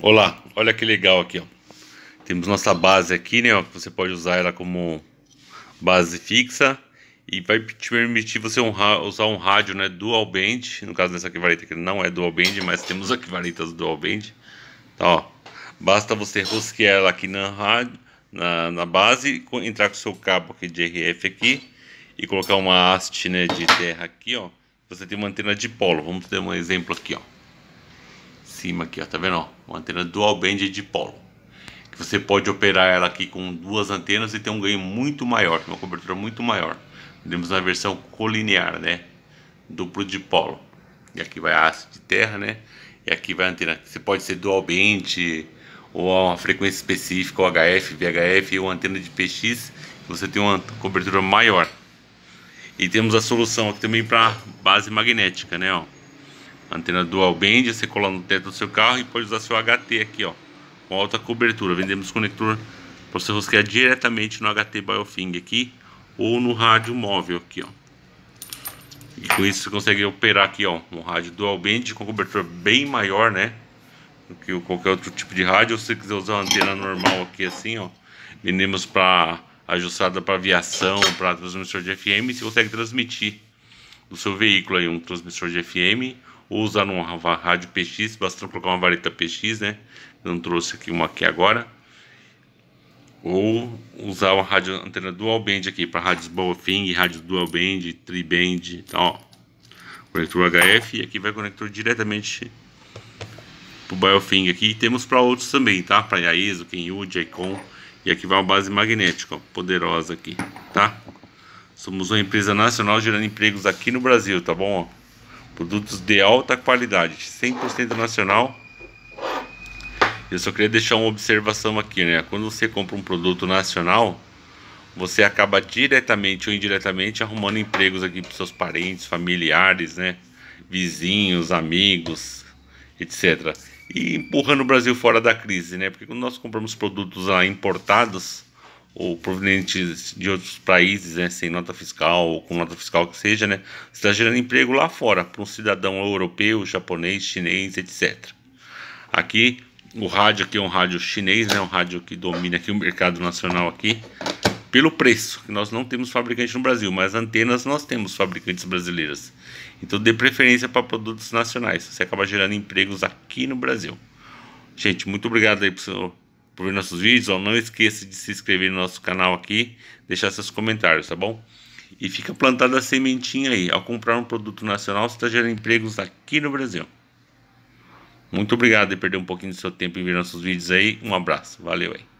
Olá, olha que legal aqui, ó. Temos nossa base aqui, né? Ó, você pode usar ela como base fixa e vai te permitir você usar um rádio, né? Dual band. No caso dessa aqui vareta que não é dual band, mas temos aqui varetas dual band. Então, ó. Basta você rosquear ela aqui na rádio, na, na base, entrar com o seu cabo aqui de RF aqui e colocar uma haste, né? De terra aqui, ó. Você tem uma antena dipolo. Vamos ter um exemplo aqui, ó cima aqui, ó, tá vendo? Ó, uma antena dual band dipolo Que você pode operar ela aqui com duas antenas e ter um ganho muito maior, uma cobertura muito maior. Temos a versão colinear, né? Duplo dipolo. E aqui vai a haste de terra, né? E aqui vai a antena. Você pode ser dual band ou a uma frequência específica, ou HF, VHF ou antena de PX. Você tem uma cobertura maior. E temos a solução aqui também para base magnética, né? Ó. Antena dual band, você cola no teto do seu carro e pode usar seu HT aqui, ó, com alta cobertura. Vendemos conector para você rosquear diretamente no HT Biofing aqui ou no rádio móvel aqui, ó. E com isso você consegue operar aqui, ó, um rádio dual band com cobertura bem maior, né? Do que qualquer outro tipo de rádio. Ou se você quiser usar uma antena normal aqui assim, ó, vendemos para ajustada para aviação, para transmissor de FM, você consegue transmitir do seu veículo aí um transmissor de FM ou usar uma rádio PX, basta colocar uma vareta PX, né? Eu não trouxe aqui uma aqui agora. Ou usar uma rádio antena dual band aqui para rádios bowfing, rádios dual band, tri band, então, ó. Conector HF e aqui vai conector diretamente pro biofing aqui e temos para outros também, tá? Para Yaizo, Kenyu, Icon. e aqui vai uma base magnética, ó, poderosa aqui, tá? Somos uma empresa nacional gerando empregos aqui no Brasil, tá bom? Ó. Produtos de alta qualidade, 100% nacional. Eu só queria deixar uma observação aqui, né? Quando você compra um produto nacional, você acaba diretamente ou indiretamente arrumando empregos aqui para seus parentes, familiares, né? Vizinhos, amigos, etc. E empurrando o Brasil fora da crise, né? Porque quando nós compramos produtos lá importados, ou provenientes de outros países, né, sem nota fiscal ou com nota fiscal que seja, né, está gerando emprego lá fora para um cidadão europeu, japonês, chinês, etc. Aqui o rádio aqui é um rádio chinês, né, um rádio que domina aqui o mercado nacional aqui pelo preço, que nós não temos fabricante no Brasil, mas antenas nós temos fabricantes brasileiras. Então dê preferência para produtos nacionais, você acaba gerando empregos aqui no Brasil. Gente, muito obrigado aí pro senhor por nossos vídeos. Ó, não esqueça de se inscrever no nosso canal aqui, deixar seus comentários, tá bom? E fica plantada a sementinha aí. Ao comprar um produto nacional, você está gerando empregos aqui no Brasil. Muito obrigado por perder um pouquinho do seu tempo em ver nossos vídeos aí. Um abraço. Valeu aí.